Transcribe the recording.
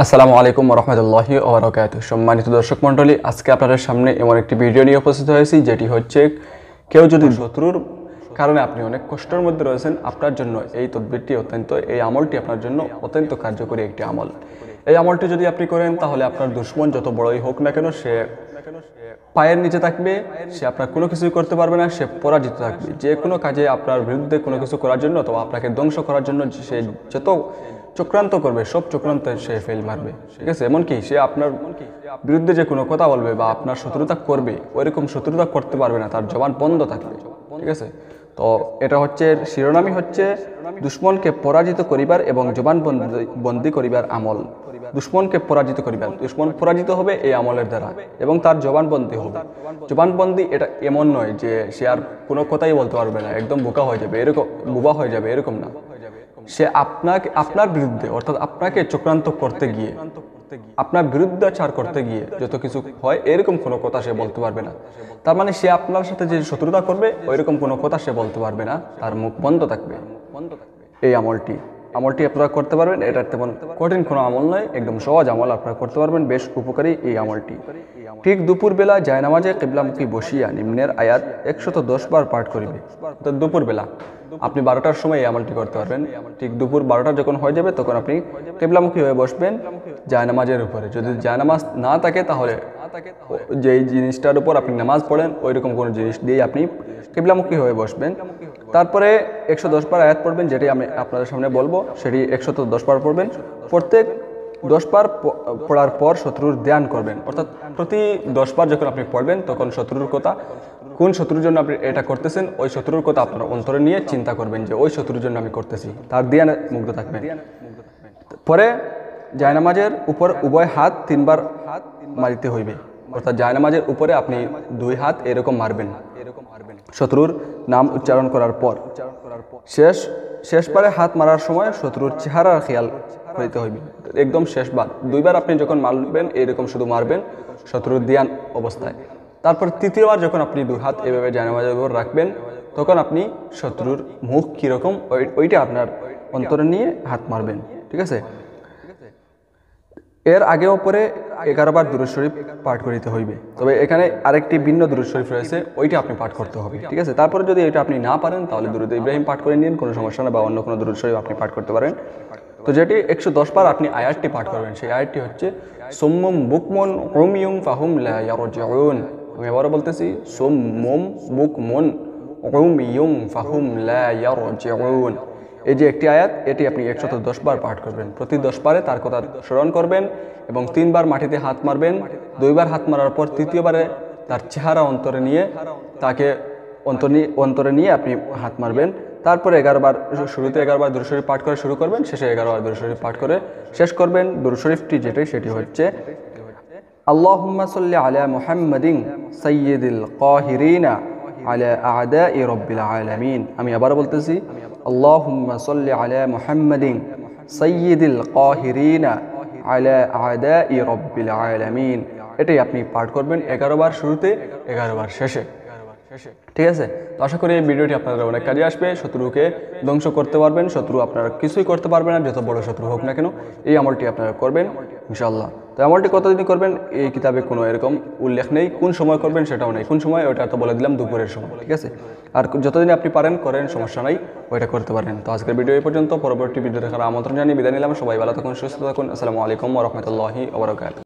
আসসালামু আলাইকুম রহমতুল্লাহি ওবরাকাত সম্মানিত দর্শক মণ্ডলী আজকে আপনাদের সামনে এমন একটি ভিডিও নিয়ে উপস্থিত হয়েছি যেটি হচ্ছে কেউ যদি শত্রুর কারণে আপনি অনেক কষ্টের মধ্যে রয়েছেন আপনার জন্য এই তদবিরটি অত্যন্ত এই আমলটি আপনার জন্য অত্যন্ত কার্যকরী একটি আমল এই আমলটি যদি আপনি করেন তাহলে আপনার দুশ্মন যত বড়ই হোক না কেন সে পায়ের নিচে থাকবে সে আপনার কোনো কিছুই করতে পারবে না সে পরাজিত থাকবে যে কোনো কাজে আপনার বিরুদ্ধে কোনো কিছু করার জন্য অথবা আপনাকে ধ্বংস করার জন্য সে যত চক্রান্ত করবে সব চক্রান্ত সে ফেল মারবে ঠিক আছে এমনকি সে আপনার বিরুদ্ধে যে কোনো কথা বলবে বা আপনার শত্রুতা করবে ওইরকম শত্রুতা করতে পারবে না তার জবান বন্ধ থাকবে ঠিক আছে তো এটা হচ্ছে শিরোনামই হচ্ছে দুশ্মনকে পরাজিত করিবার এবং জবান বন্দি করিবার আমল দুশ্মনকে পরাজিত করিবার দুশ্মন পরাজিত হবে এই আমলের দ্বারা এবং তার জবানবন্দি হবে জবানবন্দি এটা এমন নয় যে সে আর কোনো কথাই বলতে পারবে না একদম বোকা হয়ে যাবে এরকম বোবা হয়ে যাবে এরকম না সে আপনাকে আপনার বিরুদ্ধে অর্থাৎ আপনাকে চক্রান্ত করতে গিয়ে আপনার বিরুদ্ধে আচার করতে গিয়ে যত কিছু হয় এরকম কোনো কথা সে বলতে পারবে না তার মানে সে আপনার সাথে যে শত্রুতা করবে ওইরকম কোনো কথা সে বলতে পারবে না তার মুখ বন্ধ থাকবে বন্ধ থাকবে এই আমলটি আমলটি আপনারা করতে পারবেন এটার তেমন কঠিন কোনো আমল নয় একদম সহজ আমল আপনারা করতে পারবেন বেশ উপকারী এই আমলটি ঠিক দুপুরবেলা জায়নামাজে কিবলামুখী বসিয়া নিম্নের আয়াত একশত দশ বার পাঠ করিবে তো দুপুরবেলা আপনি বারোটার সময় এই আমলটি করতে পারবেন ঠিক দুপুর বারোটা যখন হয়ে যাবে তখন আপনি কেবলামুখী হয়ে বসবেন জায়নামাজের উপরে যদি জায়নামাজ না থাকে তাহলে যেই জিনিসটার উপর আপনি নামাজ পড়েন ওই রকম কোনো জিনিস দিয়ে আপনি কেবলামুখী হয়ে বসবেন তারপরে একশো দশ পার আয়াত পড়বেন যেটি আমি আপনাদের সামনে বলবো সেটি একশত দশ পার পড়বেন প্রত্যেক দশ পার পড়ার পর শত্রুর ধ্যান করবেন অর্থাৎ প্রতি দশ পার যখন আপনি পড়বেন তখন শত্রুর কথা কোন শত্রুর জন্য আপনি এটা করতেছেন ওই শত্রুর কথা আপনার অন্তরে নিয়ে চিন্তা করবেন যে ওই শত্রুর জন্য আমি করতেছি তার ধ্যানে মুগ্ধ থাকবেন পরে জায়নামাজের উপর উভয় হাত তিনবার হাত মারিতে হইবে অর্থাৎ জায়নামাজের উপরে আপনি দুই হাত এরকম মারবেন এরকম শত্রুর নাম উচ্চারণ করার পর শেষ শেষ পারে হাত মারার সময় শত্রুর চেহারার খেয়াল করিতে হইবে একদম শেষবার দুইবার আপনি যখন মারবেন এরকম শুধু মারবেন শত্রুর দিয়ান অবস্থায় তারপর তৃতীয়বার যখন আপনি দুই হাত এভাবে জানামাজ রাখবেন তখন আপনি শত্রুর মুখ কীরকম ওইটা আপনার অন্তরে নিয়ে হাত মারবেন ঠিক আছে এর আগেও পরে এগারোবার দুরুদ শরীফ পাঠ করিতে হইবে তবে এখানে আরেকটি ভিন্ন দুরুদ শরীফ রয়েছে ওইটা আপনি পাঠ করতে হবে ঠিক আছে তারপরে যদি এটা আপনি না পারেন তাহলে দুরুদ ইব্রাহিম পাঠ করে নিন কোনো সমস্যা না বা অন্য কোনো দুরুদ শরীফ আপনি পাঠ করতে পারেন তো যেটি একশো বার আপনি আয়ারটি পাঠ করবেন সেই আয়ারটি হচ্ছে সোম্মম বুকমন ওমিয়ুম ফাহুম লাউন আমি আবারও বলতেছি সোম মোম বুকমন ওমিয়ুম ফাহুম লাউন এই যে একটি আয়াত এটি আপনি একশত দশ বার পাঠ করবেন প্রতি দশ বারে তার কথা স্মরণ করবেন এবং তিনবার মাটিতে হাত মারবেন দুইবার হাত মারার পর তৃতীয়বারে তার চেহারা অন্তরে নিয়ে তাকে অন্তর অন্তরে নিয়ে আপনি হাত মারবেন তারপরে এগারোবার শুরুতে এগারোবার দুরুশরীফ পাঠ করে শুরু করবেন শেষে এগারোবার দুরুশরীফ পাঠ করে শেষ করবেন শরীফটি যেটাই সেটি হচ্ছে আল্লাহ সাল্লাহ আলিয়া মোহাম্মদিন সৈয়দুল কাহিরিনা আলা আদা এ রব্বিল আলামিন আমি আবার বলতেছি আল্লাহুম্মা সাল্লি আলা মুহাম্মাদিন সাইয়্যিদুল কাহিরিনা আলা আদা ই এটাই আপনি পাঠ করবেন এগারো বার শুরুতে এগারো বার শেষে ঠিক আছে তো আশা করি এই ভিডিওটি আপনাদের অনেক কাজে আসবে শত্রুকে ধ্বংস করতে পারবেন শত্রু আপনারা কিছুই করতে পারবেন না যত বড় শত্রু হোক না কেন এই আমলটি আপনারা করবেন ইনশাল্লাহ তো এমনটি কতদিন করবেন এই কিতাবে কোনো এরকম উল্লেখ নেই কোন সময় করবেন সেটাও নেই কোন সময় ওইটা তো বলে দিলাম দুপুরের সময় ঠিক আছে আর যতদিন আপনি পারেন করেন সমস্যা নাই ওইটা করতে পারেন তো আজকের ভিডিও এই পর্যন্ত পরবর্তী ভিডিও দেখার আমন্ত্রণ জানিয়ে বিদায় নিলাম সবাই ভালো থাকুন সুস্থ থাকুন আসসালামু আলাইকুম রহমতুল্লাহি ওবরাকাত